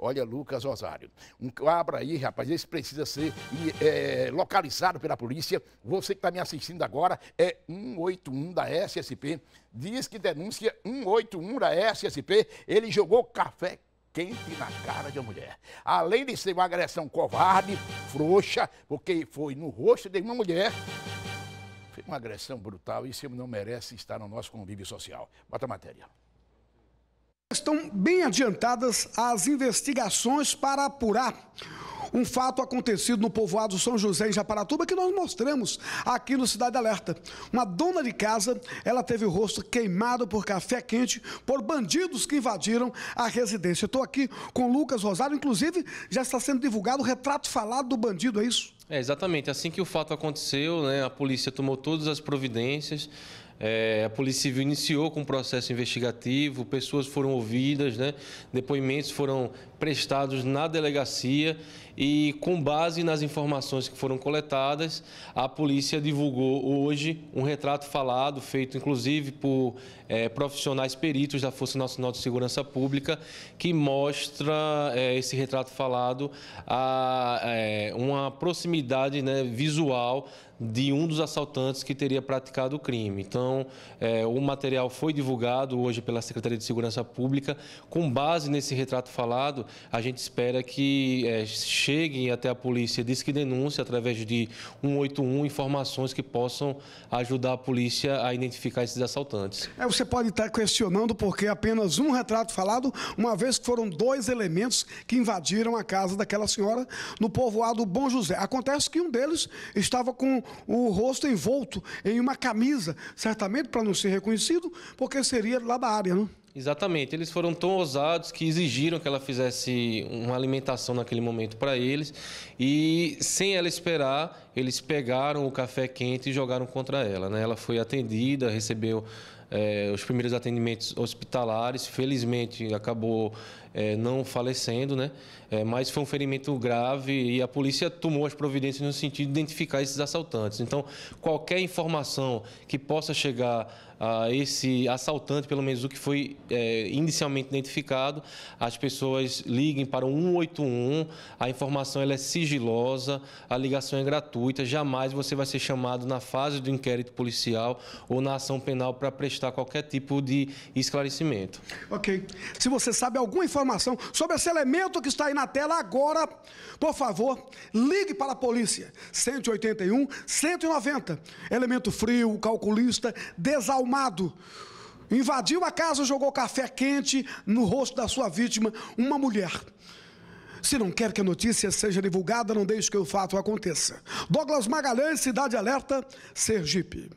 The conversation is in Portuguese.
Olha, Lucas Rosário, um cabra aí, rapaz, esse precisa ser é, localizado pela polícia. Você que está me assistindo agora é 181 da SSP. Diz que denúncia 181 da SSP. Ele jogou café quente na cara de uma mulher. Além de ser uma agressão covarde, frouxa, porque foi no rosto de uma mulher. Foi uma agressão brutal e isso não merece estar no nosso convívio social. Bota a matéria. Estão bem adiantadas as investigações para apurar um fato acontecido no povoado São José, em Japaratuba, que nós mostramos aqui no Cidade Alerta. Uma dona de casa, ela teve o rosto queimado por café quente por bandidos que invadiram a residência. Estou aqui com Lucas Rosário, inclusive já está sendo divulgado o retrato falado do bandido, é isso? É, exatamente. Assim que o fato aconteceu, né, a polícia tomou todas as providências. É, a Polícia Civil iniciou com um processo investigativo, pessoas foram ouvidas, né? depoimentos foram prestados na delegacia e, com base nas informações que foram coletadas, a polícia divulgou hoje um retrato falado, feito inclusive por é, profissionais peritos da Força Nacional de Segurança Pública, que mostra é, esse retrato falado a, é, uma proximidade unidade né, visual de um dos assaltantes que teria praticado o crime. Então, é, o material foi divulgado hoje pela Secretaria de Segurança Pública. Com base nesse retrato falado, a gente espera que é, cheguem até a polícia, diz que denúncia através de 181 informações que possam ajudar a polícia a identificar esses assaltantes. É, você pode estar questionando porque apenas um retrato falado, uma vez que foram dois elementos que invadiram a casa daquela senhora no povoado Bom José. Acontece que um deles estava com o rosto envolto em uma camisa, certamente para não ser reconhecido, porque seria lá da área, não? Exatamente. Eles foram tão ousados que exigiram que ela fizesse uma alimentação naquele momento para eles. E sem ela esperar, eles pegaram o café quente e jogaram contra ela. Né? Ela foi atendida, recebeu é, os primeiros atendimentos hospitalares. Felizmente acabou é, não falecendo, né? É, mas foi um ferimento grave e a polícia tomou as providências no sentido de identificar esses assaltantes. Então, qualquer informação que possa chegar a esse assaltante, pelo menos o que foi é, inicialmente identificado, as pessoas liguem para o 181, a informação ela é sigilosa, a ligação é gratuita, jamais você vai ser chamado na fase do inquérito policial ou na ação penal para prestar qualquer tipo de esclarecimento. Ok. Se você sabe alguma informação sobre esse elemento que está aí na tela agora, por favor, ligue para a polícia. 181 190. Elemento frio, calculista, desalmado invadiu a casa, jogou café quente no rosto da sua vítima, uma mulher. Se não quer que a notícia seja divulgada, não deixe que o fato aconteça. Douglas Magalhães, Cidade Alerta, Sergipe.